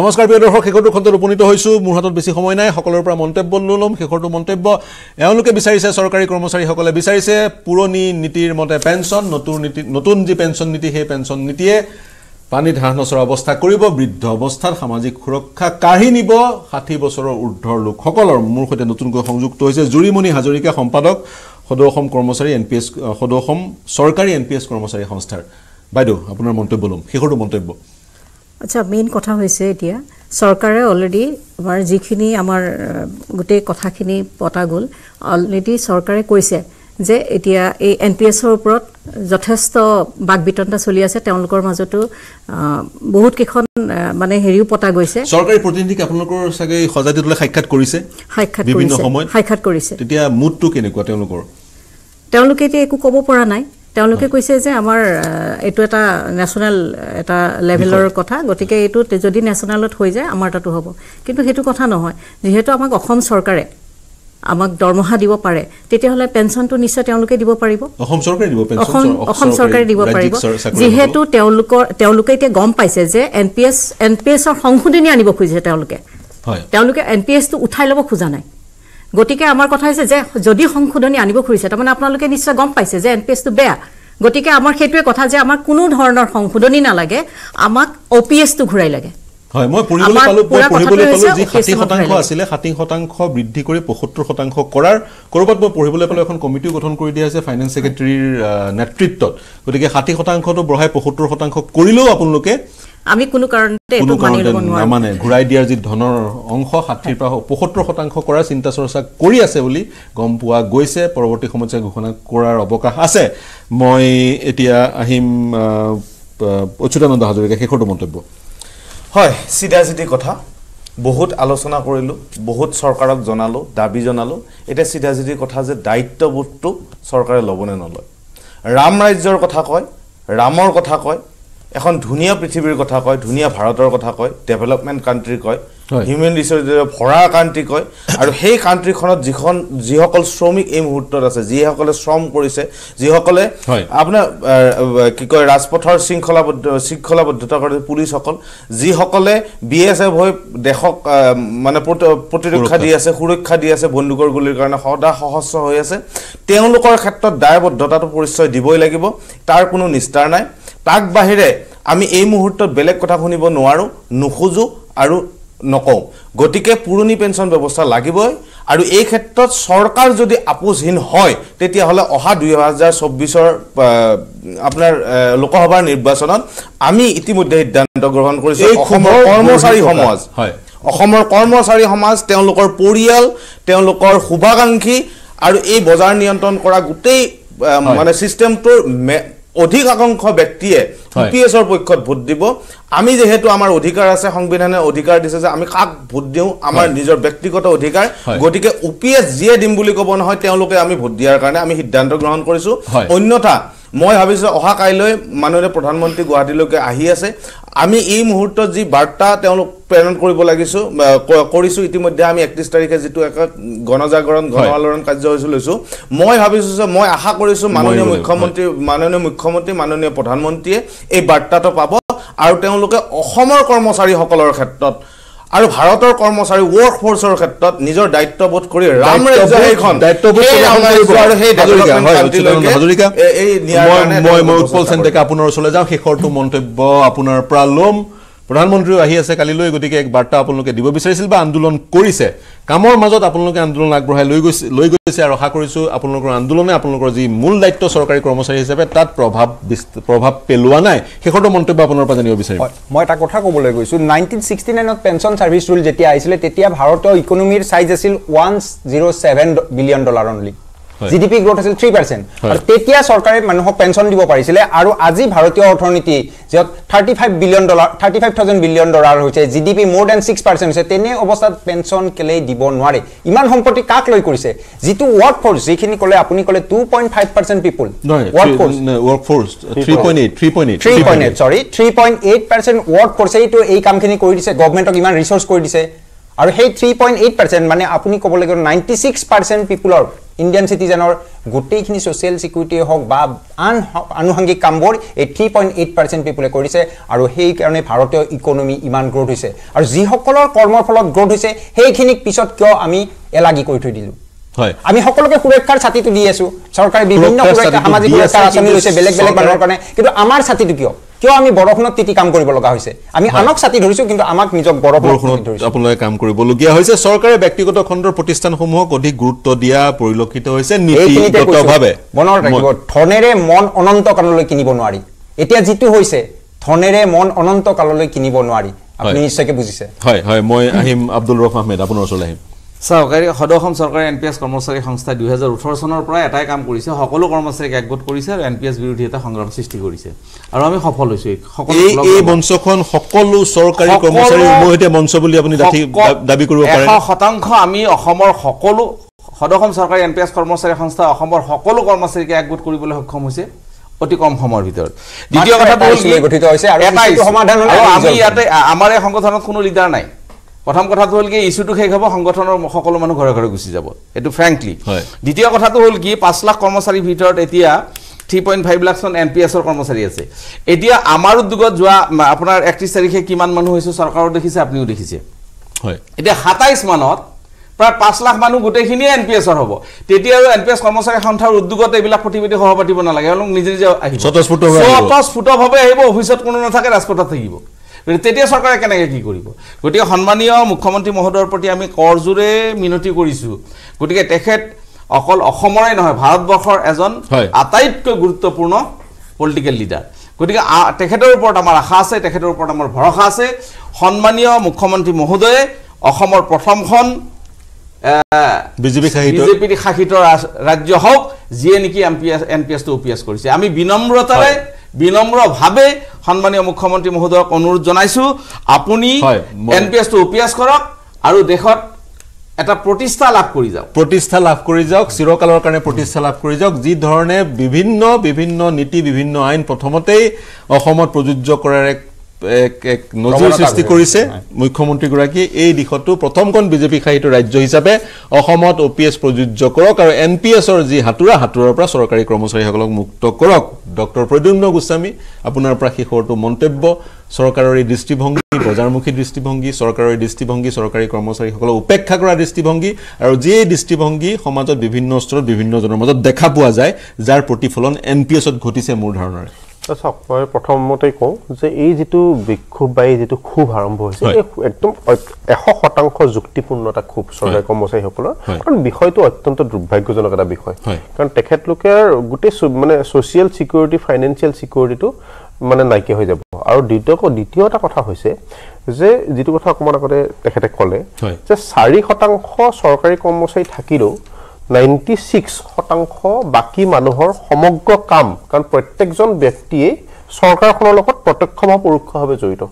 নমস্কাৰ প্ৰিয় দৰ্শক শেষৰটো খণ্ডত উপনীত হৈছোঁ মোৰ হাতত বেছি সময় নাই সকলোৰ পৰা মন্তব্য লৈ ল'ম শেষৰটো মন্তব্য এওঁলোকে বিচাৰিছে চৰকাৰী কৰ্মচাৰীসকলে বিচাৰিছে পুৰণি নীতিৰ মতে পেঞ্চন নতুন নীতি নতুন যি পেঞ্চন নীতি সেই পেঞ্চন নীতিয়ে পানীত হাঁহ নচৰা অৱস্থা কৰিব বৃদ্ধ অৱস্থাত সামাজিক সুৰক্ষা কাঢ়ি নিব ষাঠি বছৰৰ ঊৰ্ধৰ লোকসকলৰ মোৰ সৈতে নতুনকৈ সংযুক্ত হৈছে জুৰিমণি হাজৰিকা সম্পাদক সদৌ অসম কৰ্মচাৰী এন পি এছ সদৌ অসম চৰকাৰী এন পি এছ কৰ্মচাৰী সংস্থাৰ বাইদেউ আপোনাৰ মন্তব্য ল'ম শেষৰটো মন্তব্য আচ্ছা মেইন কথা হৈছে এতিয়া চৰকাৰে অলৰেডি আমাৰ যিখিনি আমাৰ গোটেই কথাখিনি পতা গ'ল অলৰেডি চৰকাৰে কৈছে যে এতিয়া এই এন পি এছৰ ওপৰত যথেষ্ট বাক বিতণ্ডা চলি আছে তেওঁলোকৰ মাজতো বহুত কেইখন মানে হেৰিও পতা গৈছে চৰকাৰী প্ৰতিনিধিক আপোনালোকৰ চাগে সজাই দিবলৈ সাক্ষাৎ কৰিছে সাক্ষাৎ বিভিন্ন সময়ত সাক্ষাৎ কৰিছে তেওঁলোকে এতিয়া একো ক'ব পৰা নাই তেওঁলোকে কৈছে যে আমাৰ এইটো এটা নেশ্যনেল এটা লেভেলৰ কথা গতিকে এইটো যদি নেশ্যনেলত হৈ যায় আমাৰ তাতো হ'ব কিন্তু সেইটো কথা নহয় যিহেতু আমাক অসম চৰকাৰে আমাক দৰমহা দিব পাৰে তেতিয়াহ'লে পেঞ্চনটো নিশ্চয় তেওঁলোকে দিব পাৰিব অসম চৰকাৰে দিব পাৰিব যিহেতু তেওঁলোকৰ তেওঁলোকে এতিয়া গম পাইছে যে N P S N P এছৰ সংশোধনী আনিব খুজিছে তেওঁলোকে তেওঁলোকে এন পি এছটো উঠাই ল'ব খোজা নাই গতিকে আমাৰ কথা হৈছে যে যদি সংশোধনী আনিব খুজিছে তাৰমানে আপোনালোকে নিশ্চয় গম পাইছে যে এন পি এছটো বেয়া গতিকে আমাৰ সেইটোৱে কথা যে আমাক কোনো ধৰণৰ সংশোধনী নালাগে আমাক অ' পি এছটো ঘূৰাই লাগে হয় মই পঢ়িবলৈ পালোঁ মই পঢ়িবলৈ পালোঁ যি ষাঠি শতাংশ আছিলে ষাঠি শতাংশ বৃদ্ধি কৰি পঁসত্তৰ শতাংশ কৰাৰ ক'ৰবাত মই পঢ়িবলৈ পালোঁ এখন কমিটিও গঠন কৰি দিয়া হৈছে ফাইনেন্স ছেক্ৰেটেৰীৰ নেতৃত্বত গতিকে ষাঠি শতাংশটো বঢ়াই পঁসত্তৰ শতাংশ কৰিলেও আপোনালোকে আমি কোনো কাৰণতে কোনো কাৰণতে নামানে ঘূৰাই দিয়াৰ যি ধনৰ অংশ ষাঠিৰ পৰা পঁয়সত্তৰ শতাংশ কৰা চিন্তা চৰ্চা কৰি আছে বুলি গম পোৱা গৈছে পৰৱৰ্তী সময়ত ঘোষণা কৰাৰ অৱকাশ আছে মই এতিয়া আহিম অচ্যুতানন্দ হাজৰিকা শেষৰটো মন্তব্য হয় চিধা চিধি কথা বহুত আলোচনা কৰিলোঁ বহুত চৰকাৰক জনালোঁ দাবী জনালোঁ এতিয়া চিধা চিধি কথা যে দায়িত্ববোধটো চৰকাৰে ল'বনে নলয় ৰাম ৰাজ্যৰ কথা কয় ৰামৰ কথা কয় এখন ধুনীয়া পৃথিৱীৰ কথা কয় ধুনীয়া ভাৰতৰ কথা কয় ডেভেলপমেণ্ট কাণ্ট্ৰি কয় হিউমেন ৰিচোৰ্চেছ ভৰা কাণ্ট্ৰি কয় আৰু সেই কাণ্ট্ৰিখনত যিখন যিসকল শ্ৰমিক এই মুহূৰ্তত আছে যিসকলে শ্ৰম কৰিছে যিসকলে আপোনাৰ কি কয় ৰাজপথৰ শৃংখলাবদ্ধ শৃংখলাবদ্ধতা কৰিছে পুলিচসকল যিসকলে বি এছ এফ হৈ দেশক মানে প্ৰতিৰক্ষা দি আছে সুৰক্ষা দি আছে বন্দুকৰ গুলিৰ কাৰণে সদা সহস্ৰ হৈ আছে তেওঁলোকৰ ক্ষেত্ৰত দায়বদ্ধতাটো পৰিচয় দিবই লাগিব তাৰ কোনো নিষ্ঠাৰ নাই তাক বাহিৰে আমি এই মুহূৰ্তত বেলেগ কথা শুনিব নোৱাৰোঁ নুখোজোঁ আৰু নকওঁ গতিকে পুৰণি পেঞ্চন ব্যৱস্থা লাগিবই আৰু এই ক্ষেত্ৰত চৰকাৰ যদি আপোচহীন হয় তেতিয়াহ'লে অহা দুই হাজাৰ চৌব্বিছৰ আপোনাৰ লোকসভাৰ নিৰ্বাচনত আমি ইতিমধ্যে সিদ্ধান্ত গ্ৰহণ কৰিছোঁ কৰ্মচাৰী সমাজ হয় অসমৰ কৰ্মচাৰী সমাজ তেওঁলোকৰ পৰিয়াল তেওঁলোকৰ শুভাকাংক্ষী আৰু এই বজাৰ নিয়ন্ত্ৰণ কৰা গোটেই মানে ছিষ্টেমটোৰ অধিক আকাংক্ষ ব্যক্তিয়ে পি এছ ৰ পক্ষত ভোট দিব আমি যিহেতু আমাৰ অধিকাৰ আছে সংবিধানে অধিকাৰ দিছে যে আমি কাক ভোট দিওঁ আমাৰ নিজৰ ব্যক্তিগত অধিকাৰ গতিকে ও পি এছ যিয়ে দিম বুলি ক'ব নহয় তেওঁলোকে আমি ভোট দিয়াৰ কাৰণে আমি সিদ্ধান্ত গ্ৰহণ কৰিছোঁ অন্যথা মই ভাবিছোঁ অহা কাইলৈ মাননীয় প্ৰধানমন্ত্ৰী গুৱাহাটীলৈকে আহি আছে আমি এই মুহূৰ্তত যি বাৰ্তা তেওঁলোক প্ৰেৰণ কৰিব লাগিছোঁ কৰিছোঁ ইতিমধ্যে আমি একত্ৰিছ তাৰিখে যিটো এক গণজাগৰণ গণ আলোড়ন কাৰ্যসূচী লৈছোঁ মই ভাবিছোঁ যে মই আশা কৰিছোঁ মাননীয় মুখ্যমন্ত্ৰী মাননীয় মুখ্যমন্ত্ৰী মাননীয় প্ৰধানমন্ত্ৰীয়ে এই বাৰ্তাটো পাব আৰু তেওঁলোকে অসমৰ কৰ্মচাৰীসকলৰ ক্ষেত্ৰত আৰু ভাৰতৰ কৰ্মচাৰী ৱৰ্ক ফৰ্চৰ ক্ষেত্ৰত নিজৰ দায়িত্ব বোধ কৰি ৰাম ৰাজ্যবোধ হাজৰিকা মই উৎপল চেন্টেকা আপোনাৰ ওচৰলৈ যাওঁ শেষৰটো মন্তব্য আপোনাৰ পৰা ল'ম প্ৰধানমন্ত্ৰীও আহি আছে কালিলৈ গতিকে এক বাৰ্তা আপোনালোকে দিব বিচাৰিছিল বা আন্দোলন কৰিছে কামৰ মাজত আপোনালোকে আন্দোলন আগবঢ়াই লৈ গৈছে লৈ গৈছে আৰু আশা কৰিছোঁ আপোনালোকৰ আন্দোলনে আপোনালোকৰ যি মূল দায়িত্ব চৰকাৰী কৰ্মচাৰী হিচাপে তাত প্ৰভাৱ প্ৰভাৱ পেলোৱা নাই শেষৰটো মন্তব্য আপোনাৰ পৰা জানিব বিচাৰিম মই এটা কথা ক'বলৈ গৈছোঁ নাইনটিন ছিক্সটি নাইনত পেঞ্চন ছাৰ্ভিছ ৰুল যেতিয়া আহিছিলে তেতিয়া ভাৰতৰ ইকনমিৰ চাইজ আছিল one zero' seven billion dollar only GDP growth আছিল থ্ৰী পাৰ্চেণ্ট আৰু তেতিয়া চৰকাৰে মানুহক পেঞ্চন দিব পাৰিছিলে আৰু আজি ভাৰতীয় অৰ্থনীতি যত thirty five billion dollar thirty five thousand billion dollar হৈছে GDP more than six percent হৈছে তেনে অৱস্থাত পেঞ্চন কেলেই দিব নোৱাৰে ইমান সম্পত্তি কাক লৈ কৰিছে যিটো ৱৰ্ক ফৰ্চ যিখিনি ক'লে আপুনি ক'লে two point five percent people work force three point eight sorry three point eight percent work ফৰ্চেইটো এই কামখিনি কৰি দিছে গভমেণ্টক ইমান ৰিচৰ্চ কৰি দিছে আৰু সেই থ্ৰী পইণ্ট এইট পাৰ্চেণ্ট মানে আপুনি ক'ব লাগিব নাইণ্টি ছিক্স পাৰ্চেণ্ট পিপুলৰ ইণ্ডিয়ান চিটিজেনৰ গোটেইখিনি ছ'চিয়েল ছিকিউৰিটিয়ে হওক বা আন আনুষাংগিক কামবোৰ এই থ্ৰী পইণ্ট এইট পাৰ্চেণ্ট পিপুলে কৰিছে আৰু সেইকাৰণে ভাৰতীয় ইকনমি ইমান গ্ৰ'থ হৈছে আৰু যিসকলৰ কৰ্মৰ ফলত গ্ৰ'থ হৈছে সেইখিনিক পিছত কিয় আমি এলাগি কৰি থৈ দিলোঁ আমি সকলোকে সুৰক্ষাৰ ছাতিটো দি আছো চৰকাৰে বিভিন্ন সামাজিক সুৰক্ষাৰ আঁচনি লৈছে বেলেগ বেলেগ মানুহৰ কাৰণে কিন্তু আমাৰ ছাতিটো কিয় কিয় আমি বৰষুণত তিতি কাম কৰিব লগা হৈছে আমি আনক ছাতি ধৰিছো কিন্তু আমাক নিজক বৰষুণত আপোনালোকে কাম কৰিবলগীয়া হৈছে চৰকাৰে ব্যক্তিগত খণ্ডৰ প্ৰতিষ্ঠানসমূহক অধিক গুৰুত্ব দিয়া পৰিলক্ষিত হৈছে ধনেৰে মন অনন্ত কাললৈ কিনিব নোৱাৰি এতিয়া যিটো হৈছে ধনেৰে মন অনন্ত কাললৈ কিনিব নোৱাৰি আপুনি নিশ্চয়কৈ বুজিছে হয় হয় মই আহিম আব্দুল ৰফ আহমেদ আপোনাৰ ওচৰলৈ আহিম চাওক সদৌ অসম চৰকাৰে এন পি এছ কৰ্মচাৰী সংস্থাই দুহেজাৰ ওঠৰ চনৰ পৰা এটাই কাম কৰিছে সকলো কৰ্মচাৰীক একগোট কৰিছে আৰু এন পি এছ বিৰোধী এটা সংগ্ৰাম সৃষ্টি কৰিছে আৰু আমি সফল হৈছোঁ মঞ্চখন সকলো চৰকাৰী কৰ্মচাৰী মঞ্চ বুলি আপুনি দাবী কৰিব পাৰে শতাংশ আমি অসমৰ সকলো সদৌ অসম চৰকাৰী এন পি এছ কৰ্মচাৰী সংস্থা অসমৰ সকলো কৰ্মচাৰীকে একগোট কৰিবলৈ সক্ষম হৈছে অতি কম সময়ৰ ভিতৰত দ্বিতীয় কথাটো আমাৰ এই সংগঠনত কোনো লিডাৰ নাই প্ৰথম কথাটো হ'ল কি ইছ্যুটো শেষ হ'ব সংগঠনৰ সকলো মানুহ ঘৰে ঘৰে গুচি যাব এইটো ফ্ৰেংকলি দ্বিতীয় কথাটো হ'ল কি পাঁচ লাখ কৰ্মচাৰীৰ ভিতৰত এতিয়া থ্ৰী পইণ্ট ফাইভ লাখচন এম পি এছৰ কৰ্মচাৰী আছে এতিয়া আমাৰ উদ্যোগত যোৱা আপোনাৰ একত্ৰিছ তাৰিখে কিমান মানুহ হৈছে চৰকাৰেও দেখিছে আপুনিও দেখিছে হয় এতিয়া সাতাইছ মানত প্ৰায় পাঁচ লাখ মানুহ গোটেইখিনিয়ে এন পি এছৰ হ'ব তেতিয়া আৰু এন পি এছ কৰ্মচাৰী সন্থাৰ উদ্যোগত এইবিলাক প্ৰতিবিধি সহ পাতিব নালাগে নিজে নিজে আহিব স্বতঃস্ফূৰ্তভাৱে আহিব অফিচত কোনো নাথাকে ৰাজপথত থাকিব তেতিয়া চৰকাৰে কেনেকৈ কি কৰিব গতিকে সন্মানীয় মুখ্যমন্ত্ৰী মহোদয়ৰ প্ৰতি আমি কৰজোৰে মিনতি কৰিছোঁ গতিকে তেখেত অকল অসমৰে নহয় ভাৰতবৰ্ষৰ এজন আটাইতকৈ গুৰুত্বপূৰ্ণ পলিটিকেল লিডাৰ গতিকে তেখেতৰ ওপৰত আমাৰ আশা আছে তেখেতৰ ওপৰত আমাৰ ভৰসা আছে সন্মানীয় মুখ্যমন্ত্ৰী মহোদয়ে অসমৰ প্ৰথমখন বিজেপিৰ শাসিত ৰাজ্য হওক যিয়ে নেকি M P S N P এছটো অ' পি এছ কৰিছে আমি বিনম্ৰতাৰে বিনম্ৰ ভাৱে সন্মানীয় মুখ্যমন্ত্ৰী মহোদয়ক অনুৰোধ জনাইছো আপুনি এন পি এছটো অপিয়াছ কৰক আৰু দেশত এটা প্ৰতিষ্ঠা লাভ কৰি যাওক প্ৰতিষ্ঠা লাভ কৰি যাওক চিৰকালৰ কাৰণে প্ৰতিষ্ঠা লাভ কৰি যাওক যিধৰণে বিভিন্ন বিভিন্ন নীতি বিভিন্ন আইন প্ৰথমতেই অসমত প্ৰযোজ্য কৰাৰ এক এক এক নজিৰ সৃষ্টি কৰিছে মুখ্যমন্ত্ৰীগৰাকীয়ে এই দিশতো প্ৰথমখন বিজেপি শাসিত ৰাজ্য হিচাপে অসমত অ' পি এছ প্ৰযোজ্য কৰক আৰু এন পি এছৰ যি হাতোৰা হাতোৰাৰ পৰা চৰকাৰী কৰ্মচাৰীসকলক মুক্ত কৰক ডক্টৰ প্ৰদ্যুম্ন গোস্বামী আপোনাৰ পৰা শেষৰটো মন্তব্য চৰকাৰৰ এই দৃষ্টিভংগী বজাৰমুখী দৃষ্টিভংগী চৰকাৰৰ এই দৃষ্টিভংগী চৰকাৰী কৰ্মচাৰীসকলক উপেক্ষা কৰা দৃষ্টিভংগী আৰু যি এই দৃষ্টিভংগী সমাজত বিভিন্ন স্তৰত বিভিন্নজনৰ মাজত দেখা পোৱা যায় যাৰ প্ৰতিফলন এন পি এছত ঘটিছে মোৰ ধাৰণাৰে চাওক মই প্ৰথমতেই কওঁ যে এই যিটো বিক্ষোভ বা এই যিটো ক্ষোভ আৰম্ভ হৈছে একদম এশ শতাংশ যুক্তিপূৰ্ণ এটা ক্ষোভ চৰকাৰী কৰ্মচাৰীসকলৰ কাৰণ বিষয়টো অত্যন্ত দুৰ্ভাগ্যজনক এটা বিষয় কাৰণ তেখেতলোকৰ গোটেই মানে ছ'চিয়েল ছিকিউৰিটি ফাইনেন্সিয়েল ছিকিউৰিটিটো মানে নাইকিয়া হৈ যাব আৰু দ্বিতীয় দ্বিতীয় এটা কথা হৈছে যে যিটো কথা অকণমান আগতে তেখেতে ক'লে যে চাৰি শতাংশ চৰকাৰী কৰ্মচাৰী থাকিলেও নাইণ্টি ছিক্স শতাংশ বাকী মানুহৰ সমগ্ৰ কাম কাৰণ প্ৰত্যেকজন ব্যক্তিয়েই চৰকাৰখনৰ লগত প্ৰত্যক্ষ বা পৰোক্ষভাৱে জড়িত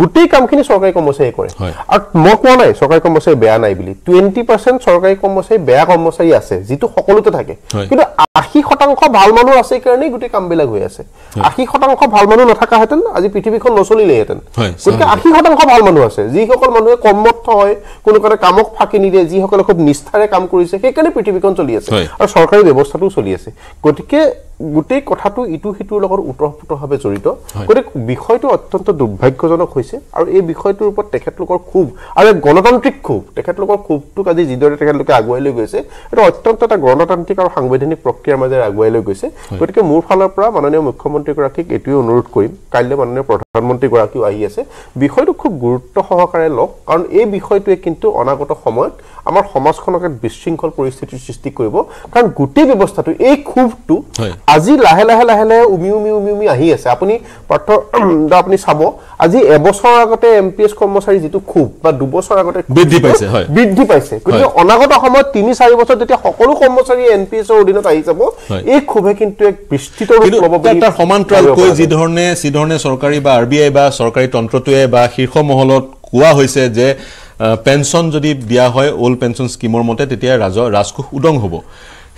গোটেই কামখিনি চৰকাৰী কৰ্মচাৰীয়ে কৰে আৰু মই কোৱা নাই চৰকাৰী কৰ্মচাৰী বেয়া নাই বুলি টুৱেণ্টি পাৰ্চেণ্ট চৰকাৰী কৰ্মচাৰী বেয়া কৰ্মচাৰী আছে যিটো সকলোতে থাকে কিন্তু আশী শতাংশ ভাল মানুহ আছে কাৰণেই গোটেই কামবিলাক হৈ আছে আশী শতাংশ ভাল মানুহ নথকাহেঁতেন আজি পৃথিৱীখন নচলিলেহেঁতেন গতিকে আশী শতাংশ ভাল মানুহ আছে যিসকল মানুহে কৰ্মৰ্থ হয় কোনো কাৰণে কামক ফাঁকি নিদিয়ে যিসকলে খুব নিষ্ঠাৰে কাম কৰিছে সেইকাৰণে পৃথিৱীখন চলি আছে আৰু চৰকাৰী ব্যৱস্থাটোও চলি আছে গতিকে গোটেই কথাটো ইটো সিটোৰ লগত ওতঃপ্ৰোতভাৱে জড়িত গতিকে বিষয়টো অত্যন্ত দুৰ্ভাগ্যজনক হৈছে আৰু এই বিষয়টোৰ ওপৰত তেখেতলোকৰ ক্ষোভ আৰু গণতান্ত্ৰিক ক্ষোভ তেখেতলোকৰ ক্ষোভটোক আজি যিদৰে তেখেতলোকে আগুৱাই লৈ গৈছে এইটো অত্যন্ত এটা গণতান্ত্ৰিক আৰু সাংবিধানিক প্ৰক্ৰিয়াৰ মাজেৰে আগুৱাই লৈ গৈছে গতিকে মোৰ ফালৰ পৰা মাননীয় মুখ্যমন্ত্ৰীগৰাকীক এইটোৱে অনুৰোধ কৰিম কাইলৈ মাননীয় প্ৰধানমন্ত্ৰীগৰাকীও আহি আছে বিষয়টো খুব গুৰুত্ব সহকাৰে লওক কাৰণ এই বিষয়টোৱে কিন্তু অনাগত সময়ত আমাৰ সমাজখনক এক বিশৃংখল পৰিস্থিতিৰ সৃষ্টি কৰিব কাৰণ গোটেই ব্যৱস্থাটো এই ক্ষোভটো আজি লাহে লাহে লাহে লাহে উমি উমি উমি উমি আহি আছে আপুনি পাৰ্থ আপুনি চাব আজি এব এবছৰৰ আগতে এম পি এছ কৰ্মচাৰী যিটো ক্ষোভ বা দুবছৰ আগতে বৃদ্ধি পাইছে বৃদ্ধি পাইছে গতিকে অনাগত সময়ত তিনি চাৰি বছৰত যেতিয়া সকলো কৰ্মচাৰী এন পি এছৰ অধীনত আহি যাব এই ক্ষোভে কিন্তু এক বিস্তৃত এটা সমান্তৰালকৈ যি ধৰণে চৰকাৰী বা আৰ বি আই বা চৰকাৰী তন্ত্ৰটোৱে বা শীৰ্ষ মহলত কোৱা হৈছে যে পেঞ্চন যদি দিয়া হয় অল্ড পেঞ্চন স্কীমৰ মতে তেতিয়া ৰাজ ৰাজকোষ উদং হ'ব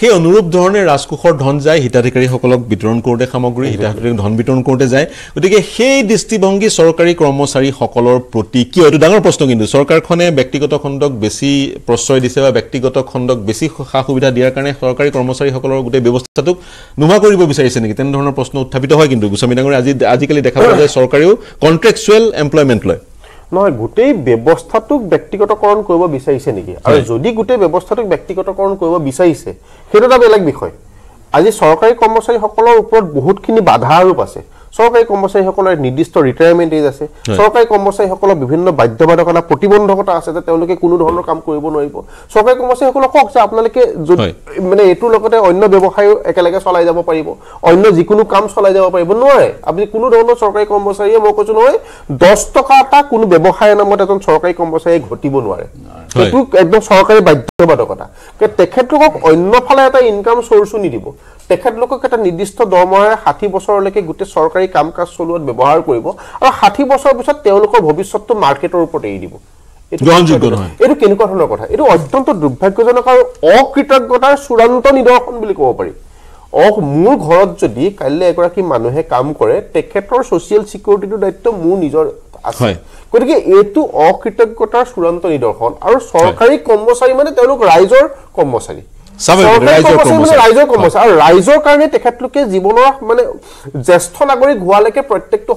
সেই অনুৰূপ ধৰণে ৰাজকোষৰ ধন যায় হিতাধিকাৰীসকলক বিতৰণ কৰোঁতে সামগ্ৰী হিতাধিকাৰীক ধন বিতৰণ কৰোঁতে যায় গতিকে সেই দৃষ্টিভংগী চৰকাৰী কৰ্মচাৰীসকলৰ প্ৰতি কিয় এইটো ডাঙৰ প্ৰশ্ন কিন্তু চৰকাৰখনে ব্যক্তিগত খণ্ডক বেছি প্ৰশ্ৰয় দিছে বা ব্যক্তিগত খণ্ডক বেছি সা সুবিধা দিয়াৰ কাৰণে চৰকাৰী কৰ্মচাৰীসকলৰ গোটেই ব্যৱস্থাটোক নোহোৱা কৰিব বিচাৰিছে নেকি তেনেধৰণৰ প্ৰশ্ন উত্থাপিত হয় কিন্তু গোস্বামী ডাঙৰে আজি আজিকালি দেখা পোৱা যায় চৰকাৰেও কণ্ট্ৰেকচুৱেল এমপ্লয়মেণ্ট লয় নহয় গোটেই ব্যৱস্থাটোক ব্যক্তিগতকৰণ কৰিব বিচাৰিছে নেকি আৰু যদি গোটেই ব্যৱস্থাটোক ব্যক্তিগতকৰণ কৰিব বিচাৰিছে সেইটো এটা বেলেগ বিষয় আজি চৰকাৰী কৰ্মচাৰীসকলৰ ওপৰত বহুতখিনি বাধা আৰোপ আছে চৰকাৰী কৰ্মচাৰীসকলৰ নিৰ্দিষ্ট ৰিটায়াৰমেণ্ট এজ আছে চৰকাৰী কৰ্মচাৰীসকলৰ বিভিন্ন বাধ্যবাধকতা প্ৰতিবন্ধকতা আছে যে তেওঁলোকে কোনো ধৰণৰ কাম কৰিব নোৱাৰিব চৰকাৰী কৰ্মচাৰীসকলক কওক যে আপোনালোকে মানে এইটোৰ লগতে অন্য ব্যৱসায়ো একেলগে চলাই যাব পাৰিব অন্য যিকোনো কাম চলাই যাব পাৰিব নোৱাৰে আপুনি কোনো ধৰণৰ চৰকাৰী কৰ্মচাৰীয়ে মই কৈছো নহয় দহ টকা এটা কোনো ব্যৱসায়ৰ নামত এজন চৰকাৰী কৰ্মচাৰীয়ে ঘটিব নোৱাৰে সেইটো একদম চৰকাৰী বাধ্যবাধকতা তেখেতলোকক অন্য ফালে এটা ইনকাম চৰ্চো নিদিব তেখেতলোকক এটা নিৰ্দিষ্ট দৰমহাৰে ষাঠি বছৰলৈকে গোটেই চৰকাৰী কাম কাজ চলোৱাত ব্যৱহাৰ কৰিব আৰু ষাঠি বছৰৰ পিছত তেওঁলোকৰ ভৱিষ্যতটো মাৰ্কেটৰ ওপৰত এৰি দিব এইটো কেনেকুৱা ধৰণৰ কথা এইটো অত্যন্ত দুৰ্ভাগ্যজনক আৰু অকৃতজ্ঞতাৰ চূড়ান্ত নিদৰ্শন বুলি ক'ব পাৰি অহ মোৰ ঘৰত যদি কাইলৈ এগৰাকী মানুহে কাম কৰে তেখেতৰ ছ'চিয়েল ছিকিউৰিটিটোৰ দায়িত্ব মোৰ নিজৰ আছে গতিকে এইটো অকৃতজ্ঞতাৰ চূড়ান্ত নিদৰ্শন আৰু চৰকাৰী কৰ্মচাৰী মানে তেওঁলোক ৰাইজৰ কৰ্মচাৰী ৰাইজৰ কাৰণে তেখেতলোকে জীৱনৰ মানে জ্যেষ্ঠ নাগৰিক আৰু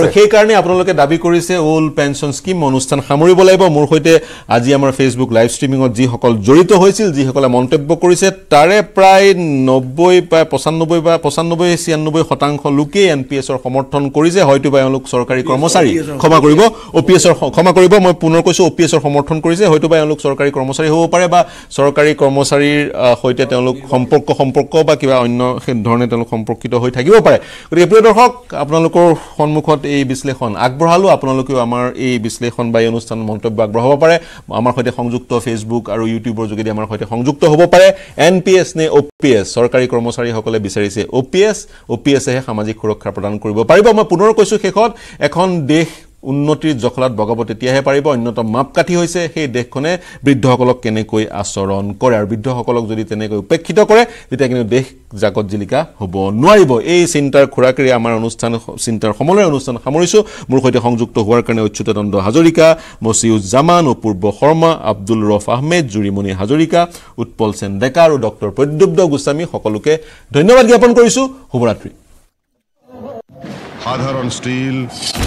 সেইকাৰণে আপোনালোকে দাবী কৰিছে অল্ড পেঞ্চন স্কিম অনুষ্ঠান সামৰিব লাগিব মোৰ সৈতে আজি আমাৰ ফেচবুক লাইভ ষ্ট্ৰিমিঙত যিসকল জড়িত হৈছিল যিসকলে মন্তব্য কৰিছে তাৰে প্ৰায় নব্বৈ প্ৰায় পঁচানব্বৈ বা পঁচানব্বৈ ছিয়ানব্বৈ শতাংশ লোকেই এন পি এছৰ সমৰ্থন কৰিছে হয়তো বা এওঁলোক চৰকাৰী কৰ্মচাৰী ক্ষমা কৰিব অ' পি এছৰ ক্ষমা কৰিব মই পুনৰ কৈছোঁ অ' পি এছৰ সমৰ্থন কৰিছে হয়তো বা এওঁলোক চৰকাৰী কৰ্মচাৰী হ'ব পাৰে বা চৰকাৰী কৰ্মচাৰীৰ সৈতে তেওঁলোক সম্পৰ্ক সম্পৰ্ক বা কিবা অন্য ধৰণে তেওঁলোক সম্পৰ্কিত হৈ থাকিব পাৰে গতিকে প্ৰিয় দৰ্শক আপোনালোকৰ সন্মুখত এই বিশ্লেষণ আগবঢ়ালোঁ আপোনালোকেও আমাৰ এই বিশ্লেষণ বা এই অনুষ্ঠান মন্তব্য আগবঢ়াব পাৰে আমাৰ সৈতে সংযুক্ত ফেচবুক আৰু ইউটিউবৰ যোগেদি আমাৰ সৈতে সংযুক্ত হ'ব পাৰে এন পি এছ নে অ' পি এছ চৰকাৰী কৰ্মচাৰীসকল যুৱকসকলে বিচাৰিছে O' P S O' P এছেহে সামাজিক সুৰক্ষা প্ৰদান কৰিব পাৰিব মই পুনৰ কৈছোঁ শেষত এখন দেশ উন্নতিৰ জখলাত বগাব তেতিয়াহে পাৰিব অন্যতম মাপকাঠি হৈছে সেই দেশখনে বৃদ্ধসকলক কেনেকৈ আচৰণ কৰে আৰু বৃদ্ধসকলক যদি তেনেকৈ উপেক্ষিত কৰে তেতিয়া কিন্তু দেশ জাকত জিলিকা হ'ব নোৱাৰিব এই চিন্তাৰ খোৰাকেৰে আমাৰ অনুষ্ঠান চিন্তাৰ সমলৰে অনুষ্ঠান সামৰিছোঁ মোৰ সৈতে সংযুক্ত হোৱাৰ কাৰণে অচ্যুতানন্দ হাজৰিকা মচিউজ জামান অপূৰ্ব শৰ্মা আব্দুল ৰফ আহমেদ জুৰিমণি হাজৰিকা উৎপল সেন ডেকা আৰু ডক্টৰ প্ৰদ্যুব্ধ গোস্বামী সকলোকে ধন্যবাদ জ্ঞাপন কৰিছোঁ শুভৰাত্ৰি সাধাৰণ ষ্টীল